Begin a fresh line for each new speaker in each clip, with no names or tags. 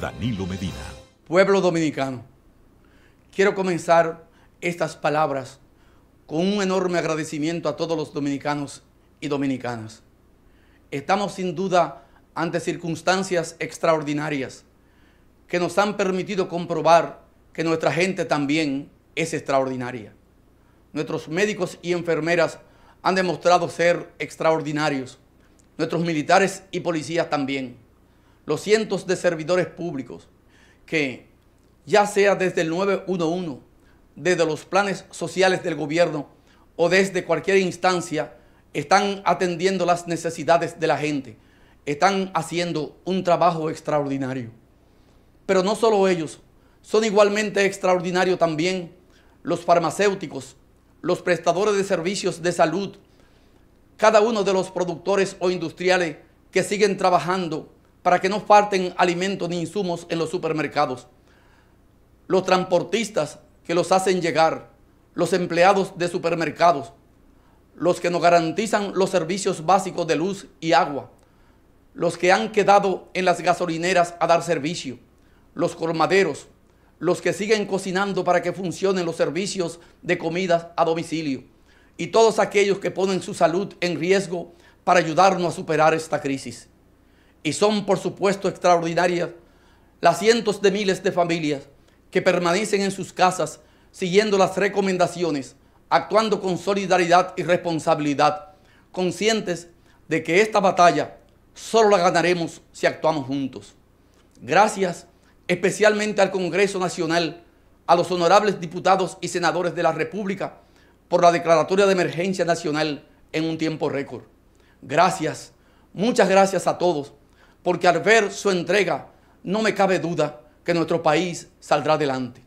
Danilo Medina. Pueblo dominicano, quiero comenzar estas palabras con un enorme agradecimiento a todos los dominicanos y dominicanas. Estamos sin duda ante circunstancias extraordinarias que nos han permitido comprobar que nuestra gente también es extraordinaria. Nuestros médicos y enfermeras han demostrado ser extraordinarios. Nuestros militares y policías también los cientos de servidores públicos que, ya sea desde el 911, desde los planes sociales del gobierno o desde cualquier instancia, están atendiendo las necesidades de la gente, están haciendo un trabajo extraordinario. Pero no solo ellos, son igualmente extraordinarios también los farmacéuticos, los prestadores de servicios de salud, cada uno de los productores o industriales que siguen trabajando para que no falten alimentos ni insumos en los supermercados. Los transportistas que los hacen llegar, los empleados de supermercados, los que nos garantizan los servicios básicos de luz y agua, los que han quedado en las gasolineras a dar servicio, los colmaderos, los que siguen cocinando para que funcionen los servicios de comidas a domicilio y todos aquellos que ponen su salud en riesgo para ayudarnos a superar esta crisis. Y son, por supuesto, extraordinarias las cientos de miles de familias que permanecen en sus casas siguiendo las recomendaciones, actuando con solidaridad y responsabilidad, conscientes de que esta batalla solo la ganaremos si actuamos juntos. Gracias especialmente al Congreso Nacional, a los honorables diputados y senadores de la República por la declaratoria de emergencia nacional en un tiempo récord. Gracias, muchas gracias a todos porque al ver su entrega, no me cabe duda que nuestro país saldrá adelante.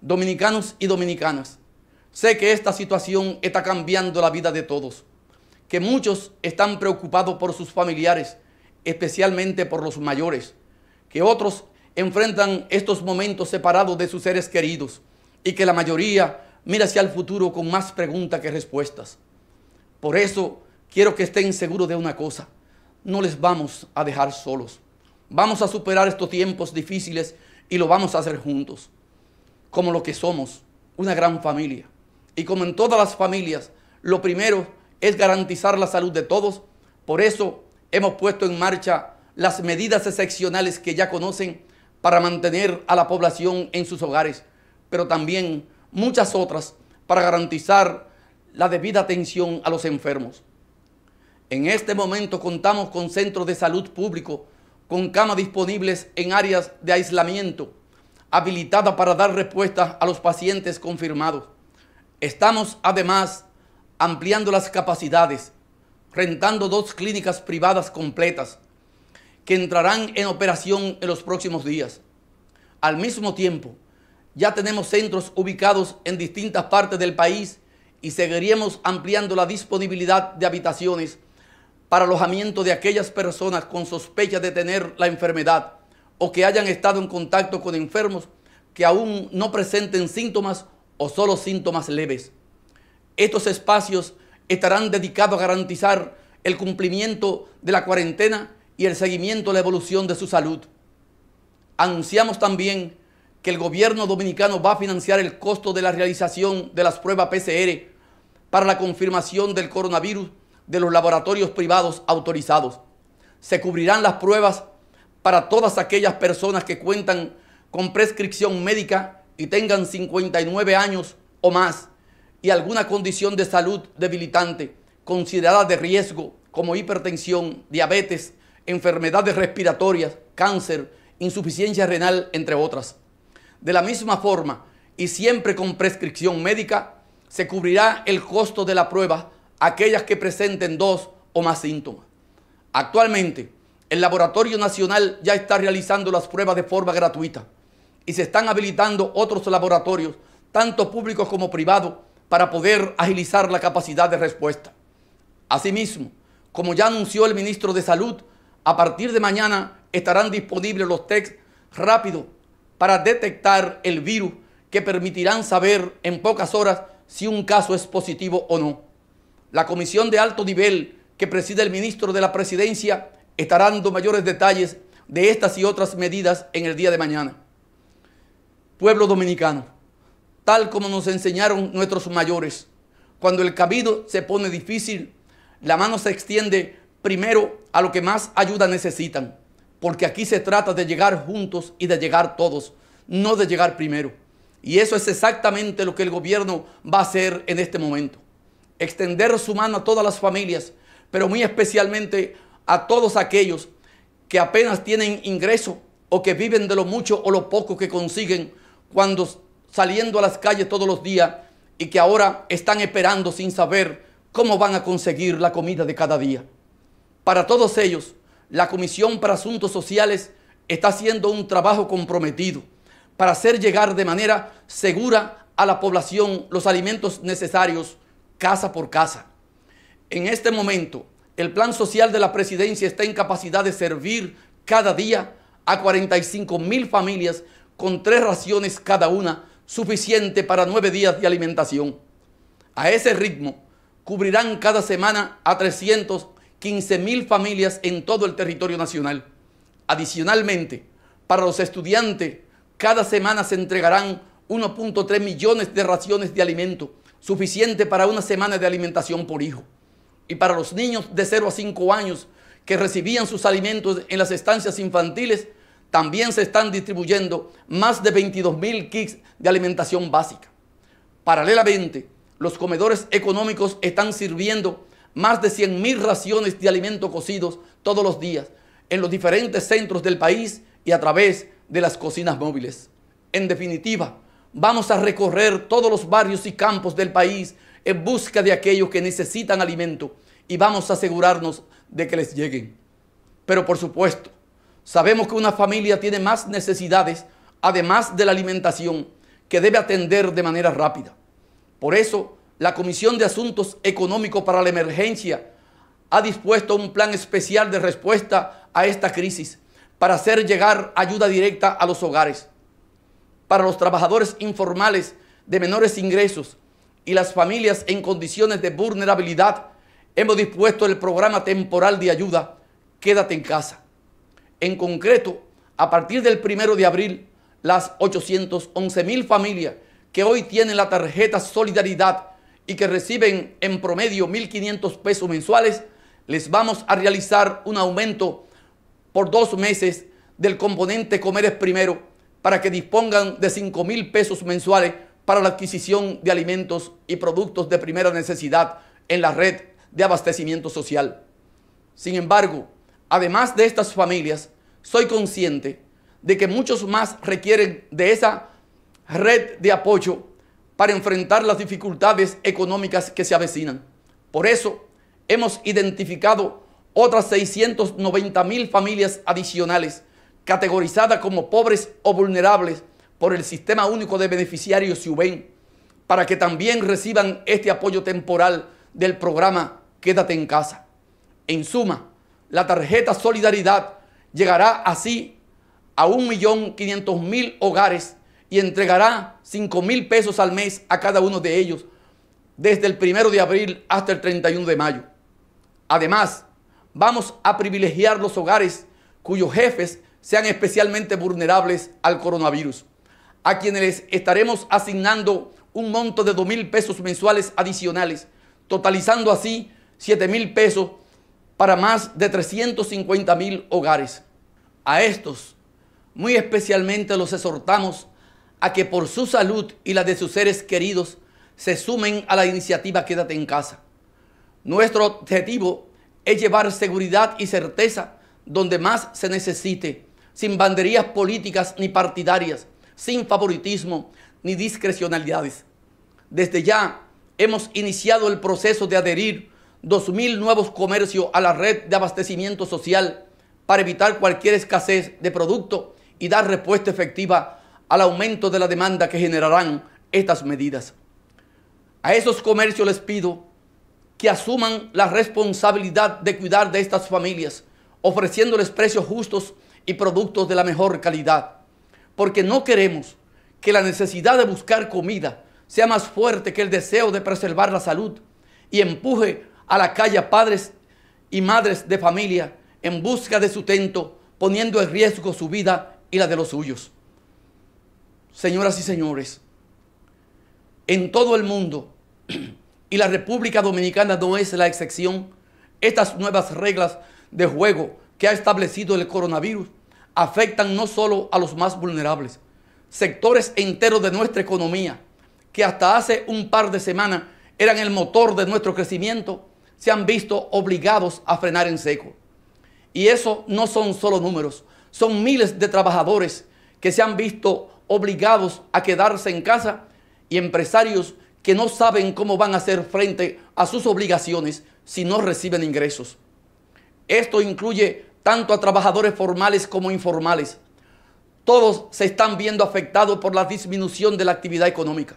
Dominicanos y dominicanas, sé que esta situación está cambiando la vida de todos, que muchos están preocupados por sus familiares, especialmente por los mayores, que otros enfrentan estos momentos separados de sus seres queridos y que la mayoría mira hacia el futuro con más preguntas que respuestas. Por eso quiero que estén seguros de una cosa, no les vamos a dejar solos. Vamos a superar estos tiempos difíciles y lo vamos a hacer juntos, como lo que somos, una gran familia. Y como en todas las familias, lo primero es garantizar la salud de todos. Por eso hemos puesto en marcha las medidas excepcionales que ya conocen para mantener a la población en sus hogares, pero también muchas otras para garantizar la debida atención a los enfermos. En este momento contamos con centros de salud público, con camas disponibles en áreas de aislamiento, habilitadas para dar respuesta a los pacientes confirmados. Estamos además ampliando las capacidades, rentando dos clínicas privadas completas que entrarán en operación en los próximos días. Al mismo tiempo, ya tenemos centros ubicados en distintas partes del país y seguiríamos ampliando la disponibilidad de habitaciones para alojamiento de aquellas personas con sospecha de tener la enfermedad o que hayan estado en contacto con enfermos que aún no presenten síntomas o solo síntomas leves. Estos espacios estarán dedicados a garantizar el cumplimiento de la cuarentena y el seguimiento de la evolución de su salud. Anunciamos también que el gobierno dominicano va a financiar el costo de la realización de las pruebas PCR para la confirmación del coronavirus de los laboratorios privados autorizados. Se cubrirán las pruebas para todas aquellas personas que cuentan con prescripción médica y tengan 59 años o más y alguna condición de salud debilitante considerada de riesgo como hipertensión, diabetes, enfermedades respiratorias, cáncer, insuficiencia renal, entre otras. De la misma forma, y siempre con prescripción médica, se cubrirá el costo de la prueba aquellas que presenten dos o más síntomas. Actualmente, el Laboratorio Nacional ya está realizando las pruebas de forma gratuita y se están habilitando otros laboratorios, tanto públicos como privados, para poder agilizar la capacidad de respuesta. Asimismo, como ya anunció el ministro de Salud, a partir de mañana estarán disponibles los test rápidos para detectar el virus que permitirán saber en pocas horas si un caso es positivo o no. La comisión de alto nivel que preside el ministro de la presidencia estará dando mayores detalles de estas y otras medidas en el día de mañana. Pueblo dominicano, tal como nos enseñaron nuestros mayores, cuando el cabido se pone difícil, la mano se extiende primero a lo que más ayuda necesitan, porque aquí se trata de llegar juntos y de llegar todos, no de llegar primero. Y eso es exactamente lo que el gobierno va a hacer en este momento extender su mano a todas las familias, pero muy especialmente a todos aquellos que apenas tienen ingreso o que viven de lo mucho o lo poco que consiguen cuando saliendo a las calles todos los días y que ahora están esperando sin saber cómo van a conseguir la comida de cada día. Para todos ellos, la Comisión para Asuntos Sociales está haciendo un trabajo comprometido para hacer llegar de manera segura a la población los alimentos necesarios casa por casa. En este momento, el plan social de la presidencia está en capacidad de servir cada día a 45 mil familias con tres raciones cada una, suficiente para nueve días de alimentación. A ese ritmo, cubrirán cada semana a 315 mil familias en todo el territorio nacional. Adicionalmente, para los estudiantes, cada semana se entregarán 1.3 millones de raciones de alimento suficiente para una semana de alimentación por hijo. Y para los niños de 0 a 5 años que recibían sus alimentos en las estancias infantiles, también se están distribuyendo más de 22 mil kits de alimentación básica. Paralelamente, los comedores económicos están sirviendo más de 100 mil raciones de alimentos cocidos todos los días en los diferentes centros del país y a través de las cocinas móviles. En definitiva, Vamos a recorrer todos los barrios y campos del país en busca de aquellos que necesitan alimento y vamos a asegurarnos de que les lleguen. Pero por supuesto, sabemos que una familia tiene más necesidades, además de la alimentación, que debe atender de manera rápida. Por eso, la Comisión de Asuntos Económicos para la Emergencia ha dispuesto un plan especial de respuesta a esta crisis para hacer llegar ayuda directa a los hogares para los trabajadores informales de menores ingresos y las familias en condiciones de vulnerabilidad, hemos dispuesto el programa temporal de ayuda Quédate en casa. En concreto, a partir del primero de abril, las 811 mil familias que hoy tienen la tarjeta Solidaridad y que reciben en promedio 1.500 pesos mensuales, les vamos a realizar un aumento por dos meses del componente Comeres Primero para que dispongan de 5 mil pesos mensuales para la adquisición de alimentos y productos de primera necesidad en la red de abastecimiento social. Sin embargo, además de estas familias, soy consciente de que muchos más requieren de esa red de apoyo para enfrentar las dificultades económicas que se avecinan. Por eso, hemos identificado otras 690 mil familias adicionales categorizada como pobres o vulnerables por el Sistema Único de Beneficiarios suben para que también reciban este apoyo temporal del programa Quédate en casa. En suma, la tarjeta Solidaridad llegará así a 1.500.000 hogares y entregará 5.000 pesos al mes a cada uno de ellos desde el 1 de abril hasta el 31 de mayo. Además, vamos a privilegiar los hogares cuyos jefes sean especialmente vulnerables al coronavirus, a quienes estaremos asignando un monto de 2 mil pesos mensuales adicionales, totalizando así 7 mil pesos para más de 350 mil hogares. A estos, muy especialmente los exhortamos a que por su salud y la de sus seres queridos se sumen a la iniciativa Quédate en casa. Nuestro objetivo es llevar seguridad y certeza donde más se necesite sin banderías políticas ni partidarias, sin favoritismo ni discrecionalidades. Desde ya hemos iniciado el proceso de adherir 2.000 nuevos comercios a la red de abastecimiento social para evitar cualquier escasez de producto y dar respuesta efectiva al aumento de la demanda que generarán estas medidas. A esos comercios les pido que asuman la responsabilidad de cuidar de estas familias, ofreciéndoles precios justos y productos de la mejor calidad, porque no queremos que la necesidad de buscar comida sea más fuerte que el deseo de preservar la salud y empuje a la calle a padres y madres de familia en busca de sustento, poniendo en riesgo su vida y la de los suyos. Señoras y señores, en todo el mundo, y la República Dominicana no es la excepción, estas nuevas reglas de juego que ha establecido el coronavirus afectan no solo a los más vulnerables, sectores enteros de nuestra economía, que hasta hace un par de semanas eran el motor de nuestro crecimiento, se han visto obligados a frenar en seco. Y eso no son solo números, son miles de trabajadores que se han visto obligados a quedarse en casa y empresarios que no saben cómo van a hacer frente a sus obligaciones si no reciben ingresos. Esto incluye tanto a trabajadores formales como informales. Todos se están viendo afectados por la disminución de la actividad económica.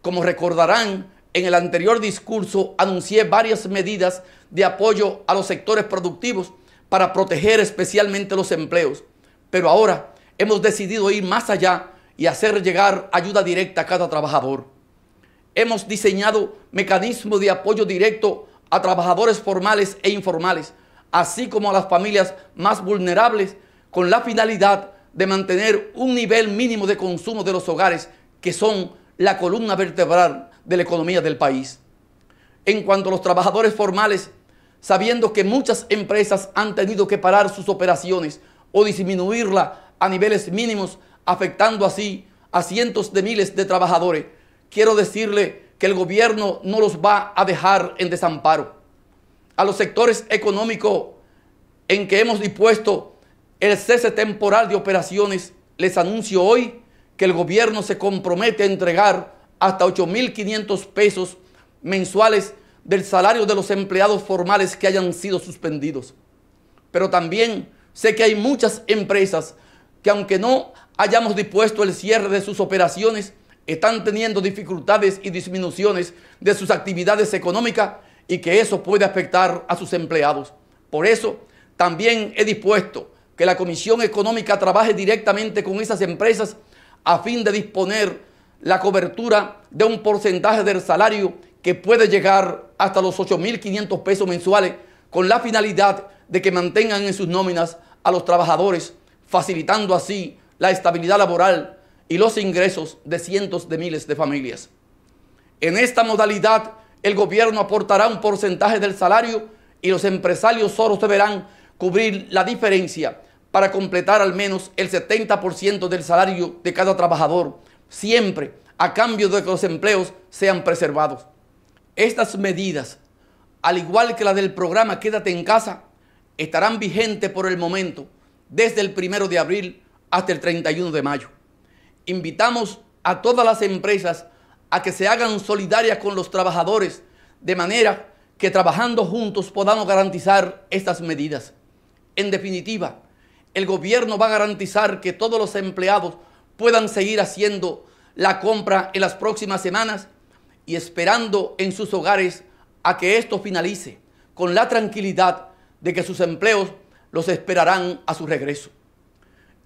Como recordarán, en el anterior discurso anuncié varias medidas de apoyo a los sectores productivos para proteger especialmente los empleos. Pero ahora hemos decidido ir más allá y hacer llegar ayuda directa a cada trabajador. Hemos diseñado mecanismos de apoyo directo a trabajadores formales e informales así como a las familias más vulnerables, con la finalidad de mantener un nivel mínimo de consumo de los hogares que son la columna vertebral de la economía del país. En cuanto a los trabajadores formales, sabiendo que muchas empresas han tenido que parar sus operaciones o disminuirla a niveles mínimos, afectando así a cientos de miles de trabajadores, quiero decirle que el gobierno no los va a dejar en desamparo a los sectores económicos en que hemos dispuesto el cese temporal de operaciones, les anuncio hoy que el gobierno se compromete a entregar hasta 8.500 pesos mensuales del salario de los empleados formales que hayan sido suspendidos. Pero también sé que hay muchas empresas que aunque no hayamos dispuesto el cierre de sus operaciones, están teniendo dificultades y disminuciones de sus actividades económicas y que eso puede afectar a sus empleados. Por eso también he dispuesto que la Comisión Económica trabaje directamente con esas empresas a fin de disponer la cobertura de un porcentaje del salario que puede llegar hasta los 8.500 pesos mensuales con la finalidad de que mantengan en sus nóminas a los trabajadores, facilitando así la estabilidad laboral y los ingresos de cientos de miles de familias. En esta modalidad el gobierno aportará un porcentaje del salario y los empresarios solo deberán cubrir la diferencia para completar al menos el 70% del salario de cada trabajador, siempre a cambio de que los empleos sean preservados. Estas medidas, al igual que la del programa Quédate en casa, estarán vigentes por el momento, desde el 1 de abril hasta el 31 de mayo. Invitamos a todas las empresas a que se hagan solidarias con los trabajadores, de manera que trabajando juntos podamos garantizar estas medidas. En definitiva, el gobierno va a garantizar que todos los empleados puedan seguir haciendo la compra en las próximas semanas y esperando en sus hogares a que esto finalice con la tranquilidad de que sus empleos los esperarán a su regreso.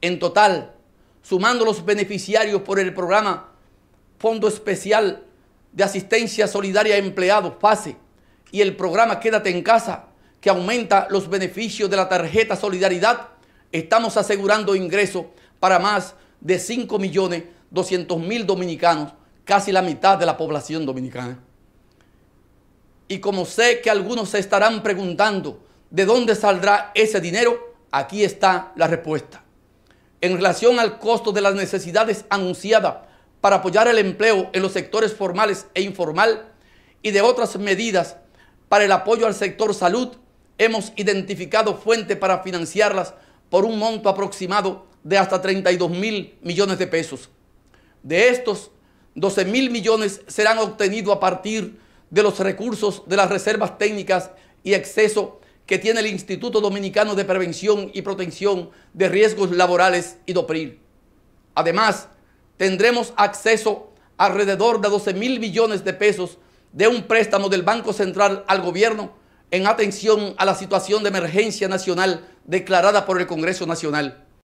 En total, sumando los beneficiarios por el programa Fondo Especial de Asistencia Solidaria a Empleados, FASE, y el programa Quédate en Casa, que aumenta los beneficios de la tarjeta Solidaridad, estamos asegurando ingresos para más de 5.200.000 dominicanos, casi la mitad de la población dominicana. Y como sé que algunos se estarán preguntando de dónde saldrá ese dinero, aquí está la respuesta. En relación al costo de las necesidades anunciadas para apoyar el empleo en los sectores formales e informal y de otras medidas para el apoyo al sector salud, hemos identificado fuentes para financiarlas por un monto aproximado de hasta 32 mil millones de pesos. De estos, 12 mil millones serán obtenidos a partir de los recursos de las reservas técnicas y exceso que tiene el Instituto Dominicano de Prevención y Protección de Riesgos Laborales, y IDOPRIL. Además, tendremos acceso alrededor de 12 mil millones de pesos de un préstamo del Banco Central al gobierno en atención a la situación de emergencia nacional declarada por el Congreso Nacional.